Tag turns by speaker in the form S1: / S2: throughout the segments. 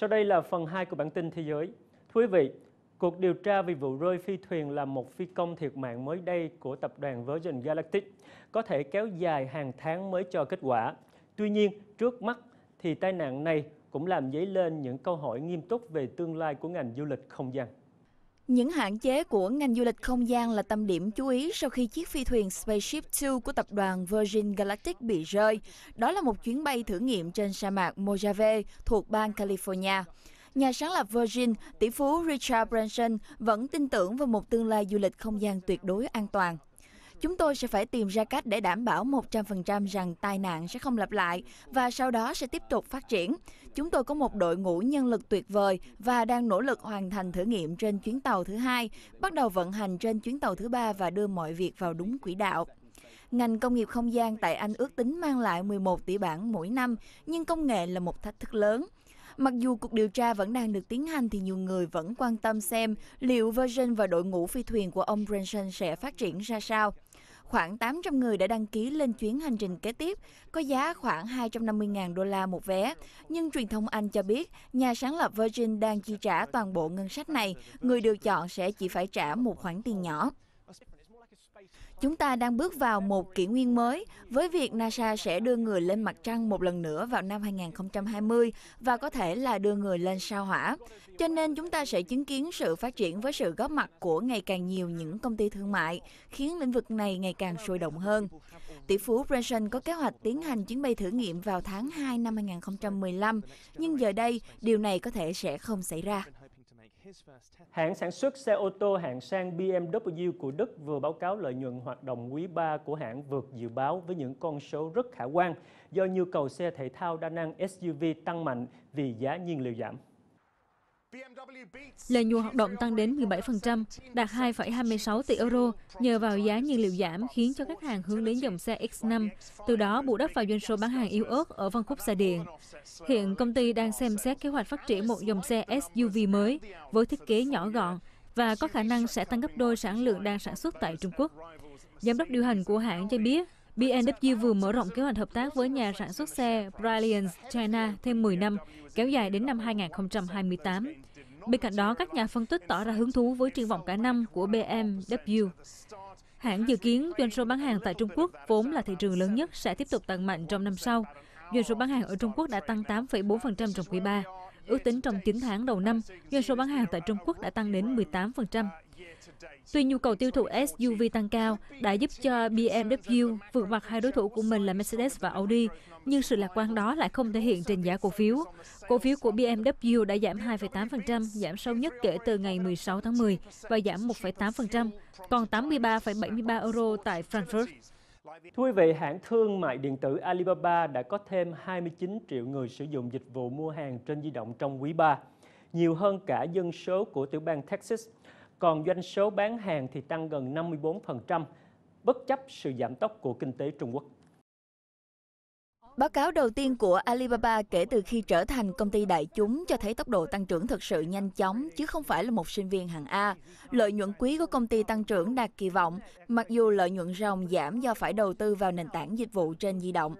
S1: Sau đây là phần 2 của bản tin thế giới. Thưa quý vị, cuộc điều tra về vụ rơi phi thuyền làm một phi công thiệt mạng mới đây của tập đoàn Virgin Galactic có thể kéo dài hàng tháng mới cho kết quả. Tuy nhiên, trước mắt thì tai nạn này cũng làm dấy lên những câu hỏi nghiêm túc về tương lai của ngành du lịch không gian.
S2: Những hạn chế của ngành du lịch không gian là tâm điểm chú ý sau khi chiếc phi thuyền Spaceship Two của tập đoàn Virgin Galactic bị rơi. Đó là một chuyến bay thử nghiệm trên sa mạc Mojave thuộc bang California. Nhà sáng lập Virgin, tỷ phú Richard Branson vẫn tin tưởng vào một tương lai du lịch không gian tuyệt đối an toàn. Chúng tôi sẽ phải tìm ra cách để đảm bảo 100% rằng tai nạn sẽ không lặp lại và sau đó sẽ tiếp tục phát triển. Chúng tôi có một đội ngũ nhân lực tuyệt vời và đang nỗ lực hoàn thành thử nghiệm trên chuyến tàu thứ hai, bắt đầu vận hành trên chuyến tàu thứ ba và đưa mọi việc vào đúng quỹ đạo. Ngành công nghiệp không gian tại Anh ước tính mang lại 11 tỷ bảng mỗi năm, nhưng công nghệ là một thách thức lớn. Mặc dù cuộc điều tra vẫn đang được tiến hành thì nhiều người vẫn quan tâm xem liệu Virgin và đội ngũ phi thuyền của ông Branson sẽ phát triển ra sao. Khoảng 800 người đã đăng ký lên chuyến hành trình kế tiếp, có giá khoảng 250.000 đô la một vé. Nhưng truyền thông Anh cho biết, nhà sáng lập Virgin đang chi trả toàn bộ ngân sách này, người được chọn sẽ chỉ phải trả một khoản tiền nhỏ. Chúng ta đang bước vào một kỷ nguyên mới với việc NASA sẽ đưa người lên mặt trăng một lần nữa vào năm 2020 và có thể là đưa người lên sao hỏa. Cho nên chúng ta sẽ chứng kiến sự phát triển với sự góp mặt của ngày càng nhiều những công ty thương mại, khiến lĩnh vực này ngày càng sôi động hơn. Tỷ phú Branson có kế hoạch tiến hành chuyến bay thử nghiệm vào tháng 2 năm 2015, nhưng giờ đây điều này có thể sẽ không xảy ra.
S1: Hãng sản xuất xe ô tô hạng sang BMW của Đức vừa báo cáo lợi nhuận hoạt động quý 3 của hãng vượt dự báo với những con số rất khả quan do nhu cầu xe thể thao đa năng SUV tăng mạnh vì giá nhiên liệu giảm.
S3: Lợi nhuận hoạt động tăng đến 17%, đạt 2,26 tỷ euro nhờ vào giá nhiên liệu giảm khiến cho khách hàng hướng đến dòng xe X5, từ đó bù đắp vào doanh số bán hàng yếu ớt ở phân khúc xe điện. Hiện công ty đang xem xét kế hoạch phát triển một dòng xe SUV mới với thiết kế nhỏ gọn và có khả năng sẽ tăng gấp đôi sản lượng đang sản xuất tại Trung Quốc. Giám đốc điều hành của hãng cho biết BMW vừa mở rộng kế hoạch hợp tác với nhà sản xuất xe Brilliance China thêm 10 năm, kéo dài đến năm 2028. Bên cạnh đó, các nhà phân tích tỏ ra hứng thú với triển vọng cả năm của BMW. Hãng dự kiến doanh số bán hàng tại Trung Quốc, vốn là thị trường lớn nhất, sẽ tiếp tục tăng mạnh trong năm sau. Doanh số bán hàng ở Trung Quốc đã tăng 8,4% trong quý 3. Ước tính trong 9 tháng đầu năm, doanh số bán hàng tại Trung Quốc đã tăng đến 18%. Tuy nhu cầu tiêu thụ SUV tăng cao đã giúp cho BMW vượt mặt hai đối thủ của mình là Mercedes và Audi, nhưng sự lạc quan đó lại không thể hiện trên giá cổ phiếu. Cổ phiếu của BMW đã giảm 2,8%, giảm sâu nhất kể từ ngày 16 tháng 10 và giảm 1,8%, còn 83,73 euro tại Frankfurt.
S1: Thưa quý vị, hãng thương mại điện tử Alibaba đã có thêm 29 triệu người sử dụng dịch vụ mua hàng trên di động trong quý 3, nhiều hơn cả dân số của tiểu bang Texas – còn doanh số bán hàng thì tăng gần 54%, bất chấp sự giảm tốc của kinh tế Trung Quốc.
S2: Báo cáo đầu tiên của Alibaba kể từ khi trở thành công ty đại chúng cho thấy tốc độ tăng trưởng thực sự nhanh chóng chứ không phải là một sinh viên hạng A. Lợi nhuận quý của công ty tăng trưởng đạt kỳ vọng, mặc dù lợi nhuận ròng giảm do phải đầu tư vào nền tảng dịch vụ trên di động.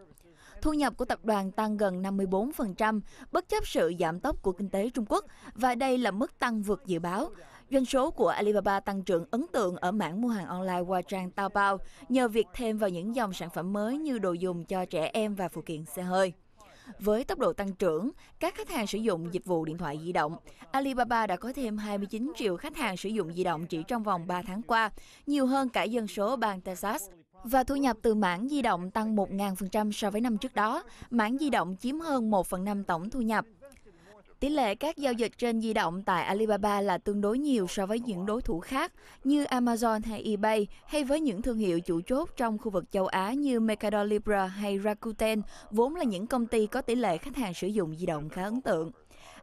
S2: Thu nhập của tập đoàn tăng gần 54%, bất chấp sự giảm tốc của kinh tế Trung Quốc và đây là mức tăng vượt dự báo. Doanh số của Alibaba tăng trưởng ấn tượng ở mảng mua hàng online qua trang Taobao nhờ việc thêm vào những dòng sản phẩm mới như đồ dùng cho trẻ em và phụ kiện xe hơi. Với tốc độ tăng trưởng, các khách hàng sử dụng dịch vụ điện thoại di động, Alibaba đã có thêm 29 triệu khách hàng sử dụng di động chỉ trong vòng 3 tháng qua, nhiều hơn cả dân số bang Texas. Và thu nhập từ mảng di động tăng 1.000% so với năm trước đó, mảng di động chiếm hơn 1 phần 5 tổng thu nhập. Tỷ lệ các giao dịch trên di động tại Alibaba là tương đối nhiều so với những đối thủ khác như Amazon hay eBay hay với những thương hiệu chủ chốt trong khu vực châu Á như Mercado Libre hay Rakuten, vốn là những công ty có tỷ lệ khách hàng sử dụng di động khá ấn tượng.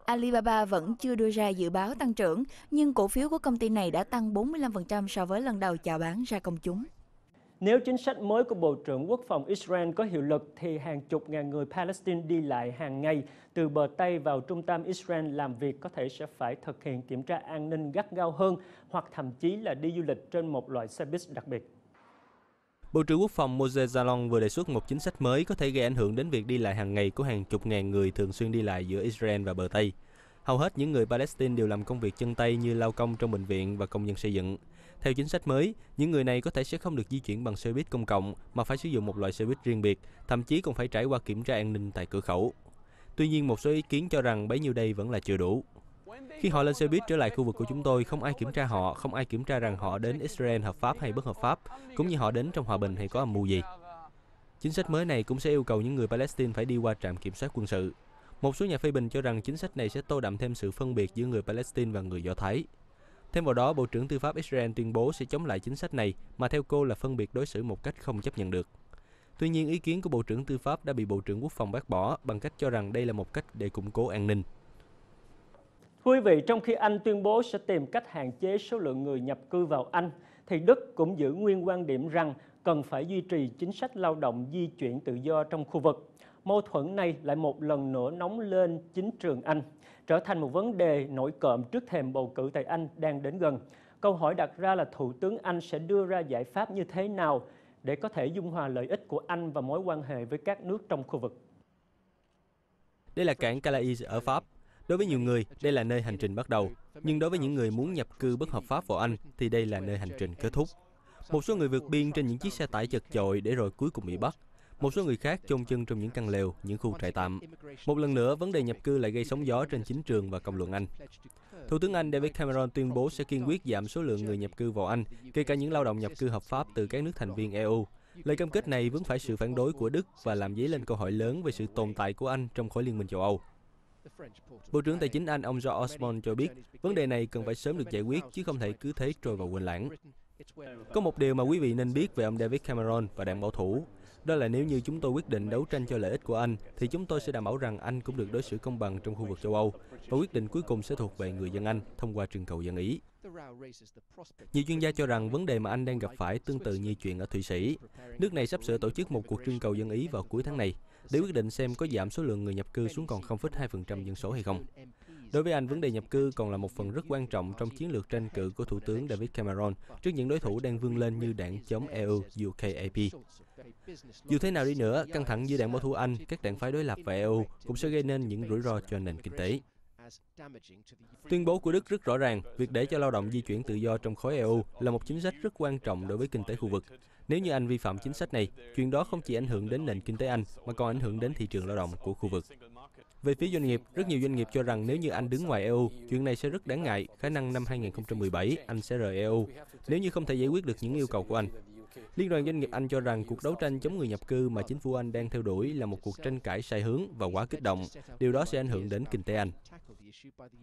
S2: Alibaba vẫn chưa đưa ra dự báo tăng trưởng, nhưng cổ phiếu của công ty này đã tăng 45% so với lần đầu chào bán ra công chúng.
S1: Nếu chính sách mới của Bộ trưởng Quốc phòng Israel có hiệu lực thì hàng chục ngàn người Palestine đi lại hàng ngày từ bờ Tây vào trung tâm Israel làm việc có thể sẽ phải thực hiện kiểm tra an ninh gắt gao hơn hoặc thậm chí là đi du lịch trên một loại xe buýt đặc biệt.
S4: Bộ trưởng Quốc phòng Moses Zalon vừa đề xuất một chính sách mới có thể gây ảnh hưởng đến việc đi lại hàng ngày của hàng chục ngàn người thường xuyên đi lại giữa Israel và bờ Tây. Hầu hết những người Palestine đều làm công việc chân tay như lao công trong bệnh viện và công nhân xây dựng. Theo chính sách mới, những người này có thể sẽ không được di chuyển bằng xe buýt công cộng mà phải sử dụng một loại xe buýt riêng biệt, thậm chí còn phải trải qua kiểm tra an ninh tại cửa khẩu. Tuy nhiên, một số ý kiến cho rằng bấy nhiêu đây vẫn là chưa đủ. Khi họ lên xe buýt trở lại khu vực của chúng tôi, không ai kiểm tra họ, không ai kiểm tra rằng họ đến Israel hợp pháp hay bất hợp pháp, cũng như họ đến trong hòa bình hay có âm mưu gì. Chính sách mới này cũng sẽ yêu cầu những người Palestine phải đi qua trạm kiểm soát quân sự. Một số nhà phê bình cho rằng chính sách này sẽ tô đậm thêm sự phân biệt giữa người Palestine và người Do Thái. Thêm vào đó, Bộ trưởng Tư pháp Israel tuyên bố sẽ chống lại chính sách này mà theo cô là phân biệt đối xử một cách không chấp nhận được. Tuy nhiên, ý kiến của Bộ trưởng Tư pháp đã bị Bộ trưởng Quốc phòng bác bỏ bằng cách cho rằng đây là một cách để củng cố an ninh.
S1: Quý vị, trong khi Anh tuyên bố sẽ tìm cách hạn chế số lượng người nhập cư vào Anh, thì Đức cũng giữ nguyên quan điểm rằng cần phải duy trì chính sách lao động di chuyển tự do trong khu vực. Mâu thuẫn này lại một lần nữa nóng lên chính trường Anh, trở thành một vấn đề nổi cộm trước thềm bầu cử tại Anh đang đến gần. Câu hỏi đặt ra là Thủ tướng Anh sẽ đưa ra giải pháp như thế nào để có thể dung hòa lợi ích của Anh và mối quan hệ với các nước trong khu vực.
S4: Đây là cảng Calais ở Pháp. Đối với nhiều người, đây là nơi hành trình bắt đầu. Nhưng đối với những người muốn nhập cư bất hợp pháp vào Anh, thì đây là nơi hành trình kết thúc. Một số người vượt biên trên những chiếc xe tải chật chội để rồi cuối cùng bị bắt. Một số người khác chôn chân trong những căn lều, những khu trại tạm. Một lần nữa, vấn đề nhập cư lại gây sóng gió trên chính trường và công luận Anh. Thủ tướng Anh David Cameron tuyên bố sẽ kiên quyết giảm số lượng người nhập cư vào Anh, kể cả những lao động nhập cư hợp pháp từ các nước thành viên EU. Lời cam kết này vướng phải sự phản đối của Đức và làm dấy lên câu hỏi lớn về sự tồn tại của Anh trong khối Liên minh châu Âu. Bộ trưởng Tài chính Anh ông John Osborne cho biết, vấn đề này cần phải sớm được giải quyết chứ không thể cứ thế trôi vào quên lãng. Có một điều mà quý vị nên biết về ông David Cameron và đảng bảo thủ. Đó là nếu như chúng tôi quyết định đấu tranh cho lợi ích của anh, thì chúng tôi sẽ đảm bảo rằng anh cũng được đối xử công bằng trong khu vực châu Âu, và quyết định cuối cùng sẽ thuộc về người dân Anh thông qua trưng cầu dân Ý. Nhiều chuyên gia cho rằng vấn đề mà anh đang gặp phải tương tự như chuyện ở Thụy Sĩ. Nước này sắp sửa tổ chức một cuộc trưng cầu dân Ý vào cuối tháng này để quyết định xem có giảm số lượng người nhập cư xuống còn 0,2% dân số hay không. Đối với Anh, vấn đề nhập cư còn là một phần rất quan trọng trong chiến lược tranh cử của Thủ tướng David Cameron trước những đối thủ đang vươn lên như đảng chống EU UKAP. Dù thế nào đi nữa, căng thẳng giữa đảng bảo thủ Anh, các đảng phái đối lập và EU cũng sẽ gây nên những rủi ro cho nền kinh tế. Tuyên bố của Đức rất rõ ràng, việc để cho lao động di chuyển tự do trong khối EU là một chính sách rất quan trọng đối với kinh tế khu vực. Nếu như Anh vi phạm chính sách này, chuyện đó không chỉ ảnh hưởng đến nền kinh tế Anh mà còn ảnh hưởng đến thị trường lao động của khu vực. Về phía doanh nghiệp, rất nhiều doanh nghiệp cho rằng nếu như Anh đứng ngoài EU, chuyện này sẽ rất đáng ngại, khả năng năm 2017 Anh sẽ rời EU, nếu như không thể giải quyết được những yêu cầu của Anh. Liên đoàn Doanh nghiệp Anh cho rằng cuộc đấu tranh chống người nhập cư mà chính phủ Anh đang theo đuổi là một cuộc tranh cãi sai hướng và quá kích động. Điều đó sẽ ảnh hưởng đến kinh tế Anh.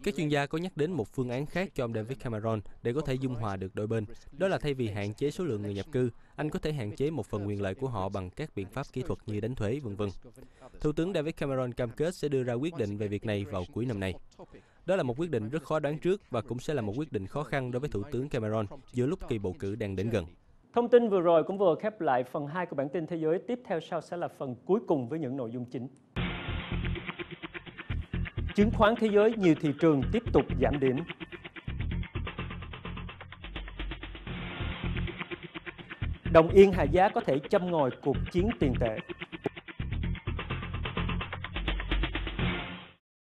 S4: Các chuyên gia có nhắc đến một phương án khác cho ông David Cameron để có thể dung hòa được đôi bên. Đó là thay vì hạn chế số lượng người nhập cư, Anh có thể hạn chế một phần quyền lợi của họ bằng các biện pháp kỹ thuật như đánh thuế, vân vân. Thủ tướng David Cameron cam kết sẽ đưa ra quyết định về việc này vào cuối năm nay. Đó là một quyết định rất khó đoán trước và cũng sẽ là một quyết định khó khăn đối với Thủ tướng Cameron giữa lúc kỳ bầu
S1: cử đang đến gần. Thông tin vừa rồi cũng vừa khép lại phần 2 của bản tin thế giới. Tiếp theo sau sẽ là phần cuối cùng với những nội dung chính. Chứng khoán thế giới nhiều thị trường tiếp tục giảm điểm. Đồng yên hạ giá có thể châm ngòi cuộc chiến tiền tệ.